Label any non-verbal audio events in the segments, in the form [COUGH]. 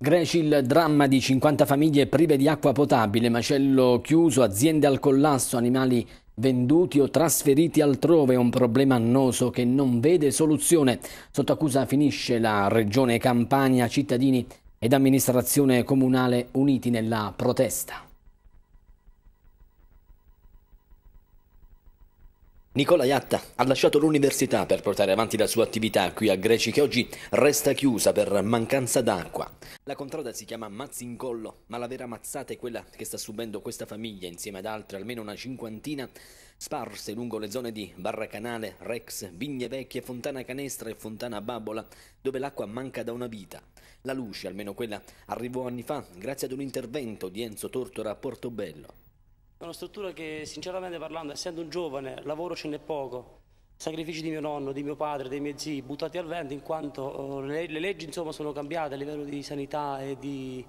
Greci il dramma di 50 famiglie prive di acqua potabile, macello chiuso, aziende al collasso, animali venduti o trasferiti altrove, un problema annoso che non vede soluzione. Sotto accusa finisce la regione Campania, cittadini ed amministrazione comunale uniti nella protesta. Nicola Iatta ha lasciato l'università per portare avanti la sua attività qui a Greci che oggi resta chiusa per mancanza d'acqua. La contrada si chiama Mazzi in Collo, ma la vera mazzata è quella che sta subendo questa famiglia insieme ad altre almeno una cinquantina sparse lungo le zone di Barra Canale, Rex, Vigne Vecchie, Fontana Canestra e Fontana Babola, dove l'acqua manca da una vita. La luce, almeno quella, arrivò anni fa grazie ad un intervento di Enzo Tortora a Portobello. È una struttura che sinceramente parlando, essendo un giovane, lavoro ce n'è poco. Sacrifici di mio nonno, di mio padre, dei miei zii, buttati al vento in quanto oh, le, le leggi insomma, sono cambiate a livello di sanità e, di,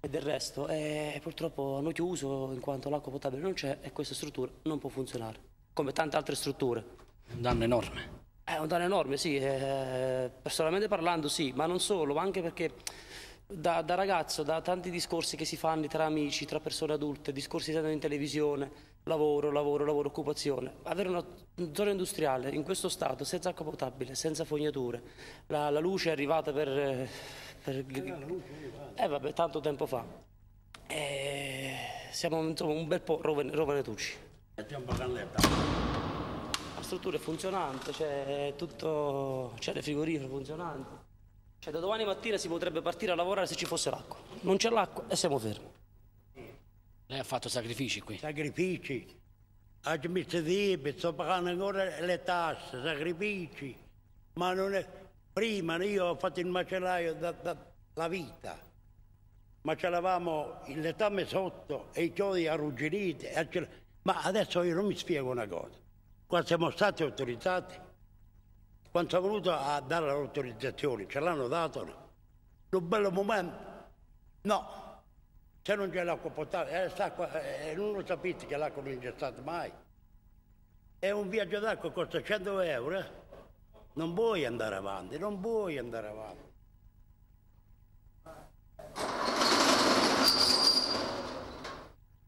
e del resto. E purtroppo hanno chiuso in quanto l'acqua potabile non c'è e questa struttura non può funzionare, come tante altre strutture. Un danno enorme. È un danno enorme, sì. Eh, personalmente parlando sì, ma non solo, anche perché da, da, ragazzo, da tanti discorsi che si fanno tra amici, tra persone adulte, discorsi che in televisione, lavoro, lavoro, lavoro, occupazione, avere una zona industriale in questo stato senza acqua potabile, senza fognature, la, la luce è arrivata per... per... Eh vabbè, tanto tempo fa. E eh, siamo insomma, un bel po' roven- rovenetucci. Abbiamo La struttura è funzionante, c'è cioè, tutto, c'è le frigorifero funzionanti. Cioè da domani mattina si potrebbe partire a lavorare se ci fosse l'acqua. Non c'è l'acqua e siamo fermi. Lei ha fatto sacrifici qui? Sacrifici. Amministrativi, sto pagando ancora le tasse, sacrifici. Ma non è... Prima io ho fatto il macellaio da, da, la vita. Ma Macellavamo le letame sotto e i chiodi arrugginiti. Ma adesso io non mi spiego una cosa. Qua siamo stati autorizzati quando sono venuto a dare l'autorizzazione, ce l'hanno dato? No? Un bello momento? No, se non c'è l'acqua potabile, eh, eh, non lo sapete che l'acqua non c'è stata mai. E un viaggio d'acqua costa 100 euro, eh? non puoi andare avanti, non puoi andare avanti.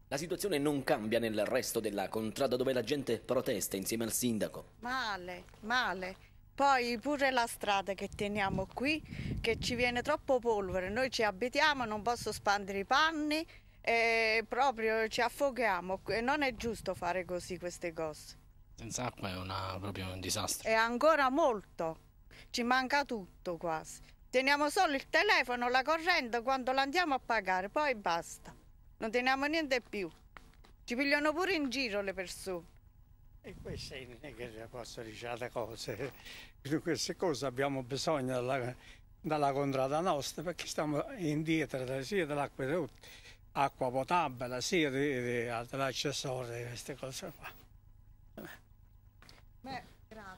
La situazione non cambia nel resto della contrada dove la gente protesta insieme al sindaco. Male, male. Poi pure la strada che teniamo qui, che ci viene troppo polvere, noi ci abitiamo, non posso spandere i panni e proprio ci affoghiamo. Non è giusto fare così queste cose. Senza acqua è una, proprio un disastro. E ancora molto, ci manca tutto quasi. Teniamo solo il telefono, la corrente quando l'andiamo a pagare, poi basta. Non teniamo niente più. Ci pigliano pure in giro le persone. E questa non è che posso dire le cose, di queste cose abbiamo bisogno della, della contrada nostra perché stiamo indietro sia dell'acquedotto, acqua potabile, sia di, di altri accessori, queste cose qua. Beh.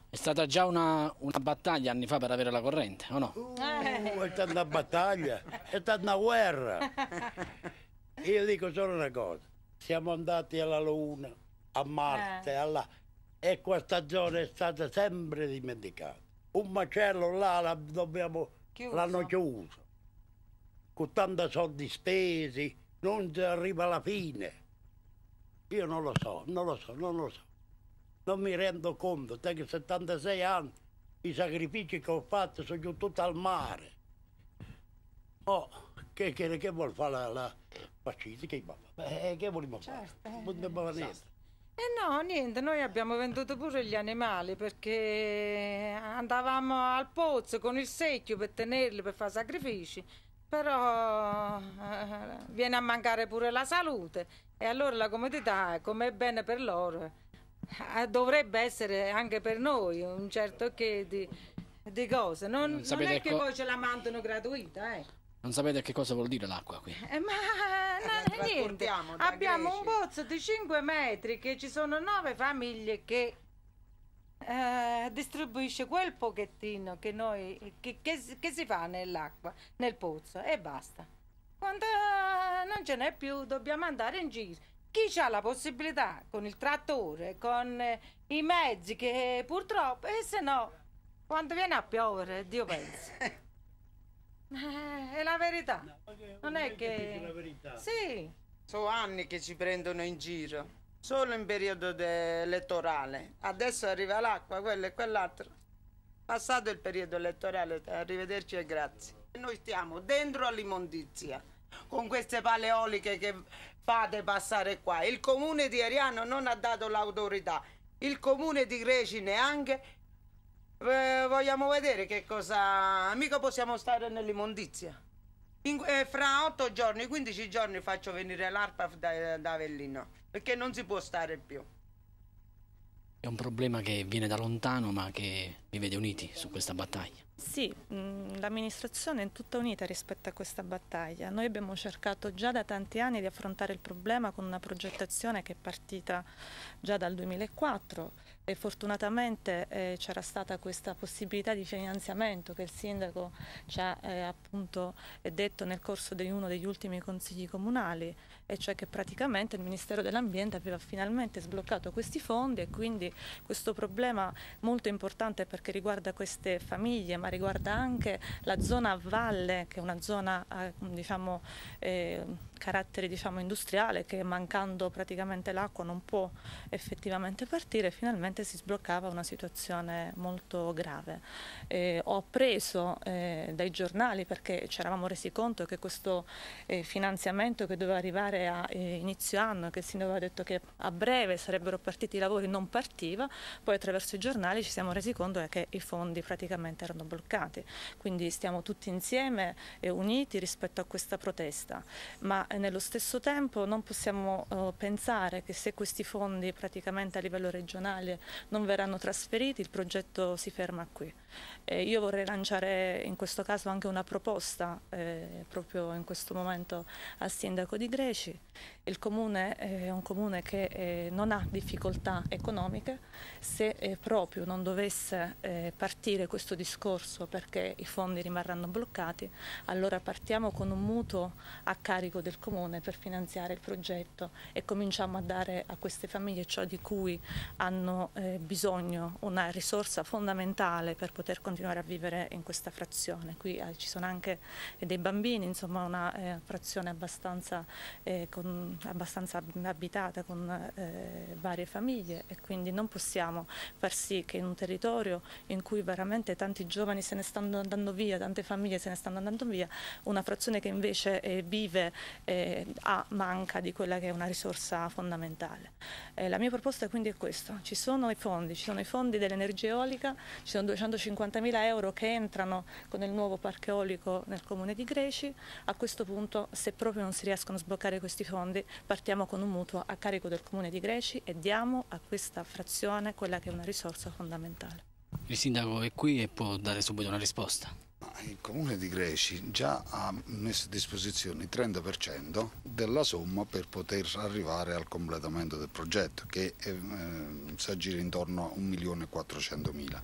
È stata già una, una, battaglia anni fa per avere la corrente, o no? Uh, eh. è stata una battaglia, è stata una guerra. [LAUGHS] Io dico solo una cosa, siamo andati alla Luna, a Marte, eh. alla e questa zona è stata sempre dimenticata. Un macello là dobbiamo, chiuso. l'hanno chiuso, con tanti soldi spesi, non si arriva alla fine. Io non lo so, non lo so, non lo so. Non mi rendo conto, tengo 76 anni, i sacrifici che ho fatto sono tutti al mare. Oh, che, che, che vuol fare la, la, la che, eh, che vogliamo fare? Certo. Eh. Non dobbiamo fare niente. Eh no, niente, noi abbiamo venduto pure gli animali perché andavamo al pozzo con il secchio per tenerli, per fare sacrifici, però eh, viene a mancare pure la salute e allora la comodità, come è bene per loro, eh, dovrebbe essere anche per noi un certo che di, di cose. Non, non, non è che poi ce la mandano gratuita, eh. Non sapete che cosa vuol dire l'acqua qui? Eh, ma no, eh, niente. Abbiamo un pozzo di 5 metri che ci sono 9 famiglie che eh, distribuisce quel pochettino che, noi, che, che, che si fa nell'acqua, nel pozzo e basta. Quando eh, non ce n'è più dobbiamo andare in giro chi ha la possibilità con il trattore, con eh, i mezzi che purtroppo, e se no, quando viene a piovere, Dio pensa. [LAUGHS] Eh, è la verità. No, non, è che... La verità. Sì. Sono anni che ci prendono in giro. Solo in periodo elettorale. Adesso arriva l'acqua, quello e quell'altro. Passato il periodo elettorale, arrivederci e grazie. Noi stiamo dentro all'immondizia con queste palle eoliche che fate passare qua. Il comune di Ariano non ha dato l'autorità, il comune di Greci neanche eh, vogliamo vedere che cosa... Mica possiamo stare nell'immondizia. In, eh, fra otto giorni, 15 giorni faccio venire l'ARPA da, da Avellino, perché non si può stare più. È un problema che viene da lontano ma che vi vede uniti su questa battaglia. Sì, mm, l'amministrazione è tutta unita rispetto a questa battaglia. Noi abbiamo cercato già da tanti anni di affrontare il problema con una progettazione che è partita già dal 2004 e fortunatamente eh, c'era stata questa possibilità di finanziamento che il sindaco ci ha eh, appunto eh, detto nel corso di uno degli ultimi consigli comunali e cioè che praticamente il Ministero dell'Ambiente aveva finalmente sbloccato questi fondi e quindi questo problema molto importante perché riguarda queste famiglie ma riguarda anche la zona a valle, che è una zona eh, diciamo, eh, carattere diciamo, industriale che mancando praticamente l'acqua non può effettivamente partire, finalmente si sbloccava una situazione molto grave. Eh, ho preso eh, dai giornali perché ci eravamo resi conto che questo eh, finanziamento che doveva arrivare a eh, inizio anno, che si aveva detto che a breve sarebbero partiti i lavori, non partiva, poi attraverso i giornali ci siamo resi conto che i fondi praticamente erano bloccati. Quindi stiamo tutti insieme e uniti rispetto a questa protesta, ma e nello stesso tempo non possiamo eh, pensare che se questi fondi praticamente a livello regionale non verranno trasferiti il progetto si ferma qui. Eh, io vorrei lanciare in questo caso anche una proposta eh, proprio in questo momento al sindaco di Greci. Il comune è un comune che eh, non ha difficoltà economiche, se eh, proprio non dovesse eh, partire questo discorso perché i fondi rimarranno bloccati, allora partiamo con un mutuo a carico del comune per finanziare il progetto e cominciamo a dare a queste famiglie ciò di cui hanno eh, bisogno, una risorsa fondamentale per poter continuare a vivere in questa frazione. Qui eh, ci sono anche eh, dei bambini, insomma una eh, frazione abbastanza, eh, con, abbastanza, abitata con eh, varie famiglie e quindi non possiamo far sì che in un territorio in cui veramente tanti giovani se ne stanno andando via, tante famiglie se ne stanno andando via, una frazione che invece vive eh, ha manca di quella che è una risorsa fondamentale. Eh, la mia proposta quindi è questa, ci sono i fondi, ci sono i fondi dell'energia eolica, ci sono 250.000 euro che entrano con il nuovo parco eolico nel comune di Greci, a questo punto se proprio non si riescono a sbloccare questi fondi partiamo con un mutuo a carico del comune di Greci e diamo a questa frazione quella che è una risorsa fondamentale. Il sindaco è qui e può dare subito una risposta il comune di Greci già ha messo a disposizione il 30% della somma per poter arrivare al completamento del progetto che eh, eh si aggira intorno a 1.400.000.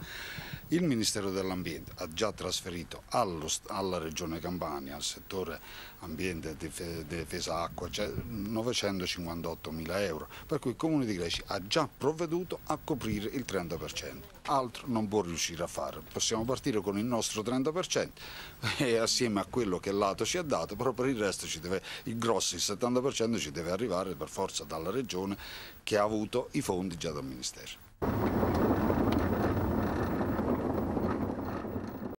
Il Ministero dell'Ambiente ha già trasferito allo, alla Regione Campania, al settore ambiente, difesa acqua, cioè 958 mila euro, per cui il Comune di Greci ha già provveduto a coprire il 30%. Altro non può riuscire a fare. Possiamo partire con il nostro 30% [LAUGHS] e assieme a quello che l'Ato ci ha dato, però per il resto ci deve, il grosso, il 70% ci deve arrivare per forza dalla Regione che ha avuto i fondi già dal Ministero.